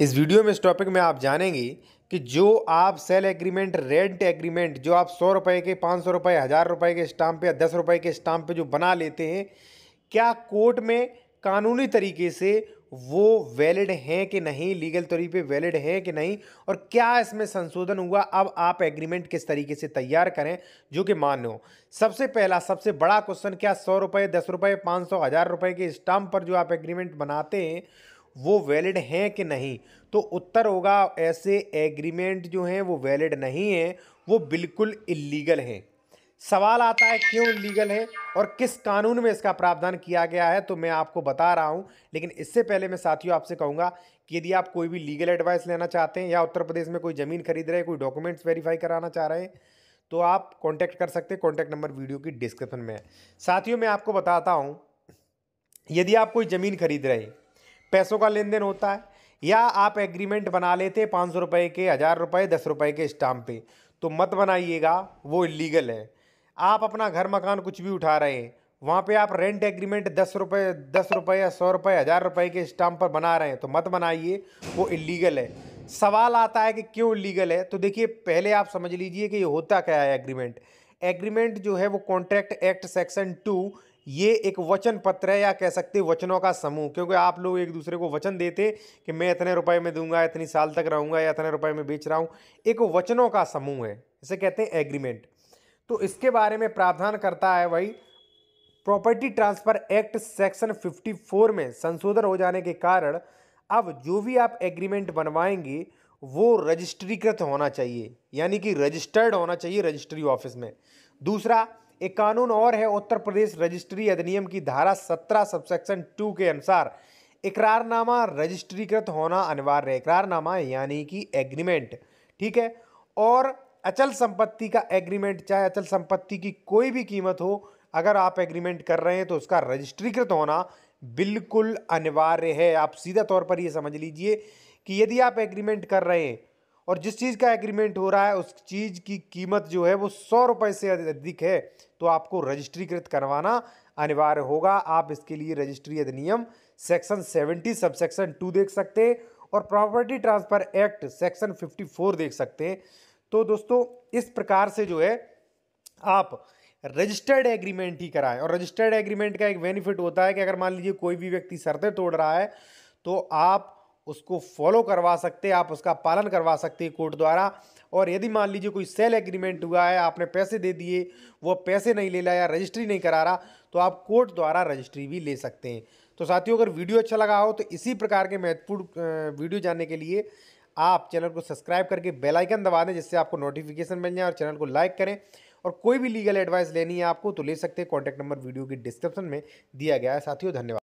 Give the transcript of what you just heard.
इस वीडियो में इस टॉपिक में आप जानेंगे कि जो आप सेल एग्रीमेंट रेंट एग्रीमेंट जो आप सौ रुपए के पाँच सौ रुपये हज़ार रुपये के स्टाम्प या दस रुपये के स्टाम्प जो बना लेते हैं क्या कोर्ट में कानूनी तरीके से वो वैलिड हैं कि नहीं लीगल तरीके पे वैलिड हैं कि नहीं और क्या इसमें संशोधन हुआ अब आप एग्रीमेंट किस तरीके से तैयार करें जो कि मान्य हो सबसे पहला सबसे बड़ा क्वेश्चन क्या सौ रुपये दस रुपये पाँच सौ हज़ार रुपये के स्टाम्प पर जो आप एग्रीमेंट बनाते हैं वो वैलिड हैं कि नहीं तो उत्तर होगा ऐसे एग्रीमेंट जो हैं वो वैलिड नहीं हैं वो बिल्कुल इलीगल हैं सवाल आता है क्यों इलीगल है और किस कानून में इसका प्रावधान किया गया है तो मैं आपको बता रहा हूं लेकिन इससे पहले मैं साथियों आपसे कहूंगा कि यदि आप कोई भी लीगल एडवाइस लेना चाहते हैं या उत्तर प्रदेश में कोई ज़मीन खरीद रहे हैं कोई डॉक्यूमेंट्स वेरीफाई कराना चाह रहे हैं तो आप कॉन्टैक्ट कर सकते हैं कॉन्टैक्ट नंबर वीडियो की डिस्क्रिप्शन में है साथियों मैं आपको बताता हूँ यदि आप कोई ज़मीन खरीद रहे हैं पैसों का लेन देन होता है या आप एग्रीमेंट बना लेते पाँच सौ रुपये के हज़ार रुपये दस रुपये के स्टाम्प पे तो मत बनाइएगा वो इलीगल है आप अपना घर मकान कुछ भी उठा रहे हैं वहाँ पे आप रेंट एग्रीमेंट दस रुपये दस रुपये या सौ रुपये हज़ार रुपये के स्टाम्प पर बना रहे हैं तो मत बनाइए वो इलीगल है सवाल आता है कि क्यों इलीगल है तो देखिए पहले आप समझ लीजिए कि ये होता क्या है एग्रीमेंट एग्रीमेंट जो है वो कॉन्ट्रैक्ट एक्ट सेक्शन टू ये एक वचन पत्र है या कह सकते वचनों का समूह क्योंकि आप लोग एक दूसरे को वचन देते कि मैं इतने रुपए में दूंगा इतनी साल तक रहूंगा या इतने रुपए में बेच रहा हूँ एक वचनों का समूह है इसे कहते हैं एग्रीमेंट तो इसके बारे में प्रावधान करता है वही प्रॉपर्टी ट्रांसफ़र एक्ट सेक्शन 54 में संशोधन हो जाने के कारण अब जो भी आप एग्रीमेंट बनवाएंगे वो रजिस्ट्रीकृत होना चाहिए यानी कि रजिस्टर्ड होना चाहिए रजिस्ट्री ऑफिस में दूसरा एक कानून और है उत्तर प्रदेश रजिस्ट्री अधिनियम की धारा सत्रह सबसेक्शन टू के अनुसार इकरारनामा रजिस्ट्रीकृत होना अनिवार्य है इकरारनामा यानी कि एग्रीमेंट ठीक है और अचल संपत्ति का एग्रीमेंट चाहे अचल संपत्ति की कोई भी कीमत हो अगर आप एग्रीमेंट कर रहे हैं तो उसका रजिस्ट्रीकृत होना बिल्कुल अनिवार्य है आप सीधा तौर पर यह समझ लीजिए कि यदि आप एग्रीमेंट कर रहे हैं और जिस चीज़ का एग्रीमेंट हो रहा है उस चीज़ की कीमत जो है वो सौ रुपये से अधिक है तो आपको रजिस्ट्रीकृत करवाना अनिवार्य होगा आप इसके लिए रजिस्ट्री अधिनियम सेक्शन 70 सब सेक्शन टू देख सकते हैं और प्रॉपर्टी ट्रांसफ़र एक्ट सेक्शन 54 देख सकते हैं तो दोस्तों इस प्रकार से जो है आप रजिस्टर्ड एग्रीमेंट ही कराएं और रजिस्टर्ड एग्रीमेंट का एक बेनिफिट होता है कि अगर मान लीजिए कोई भी व्यक्ति शर्तें तोड़ रहा है तो आप उसको फॉलो करवा सकते आप उसका पालन करवा सकते हैं कोर्ट द्वारा और यदि मान लीजिए कोई सेल एग्रीमेंट हुआ है आपने पैसे दे दिए वो पैसे नहीं ले लाया रजिस्ट्री नहीं करा रहा तो आप कोर्ट द्वारा रजिस्ट्री भी ले सकते हैं तो साथियों अगर वीडियो अच्छा लगा हो तो इसी प्रकार के महत्वपूर्ण वीडियो जानने के लिए आप चैनल को सब्सक्राइब करके बेल आइकन दबा दें जिससे आपको नोटिफिकेशन मिल जाए और चैनल को लाइक करें और कोई भी लीगल एडवाइस लेनी है आपको तो ले सकते हैं कॉन्टैक्ट नंबर वीडियो के डिस्क्रिप्शन में दिया गया है साथियों धन्यवाद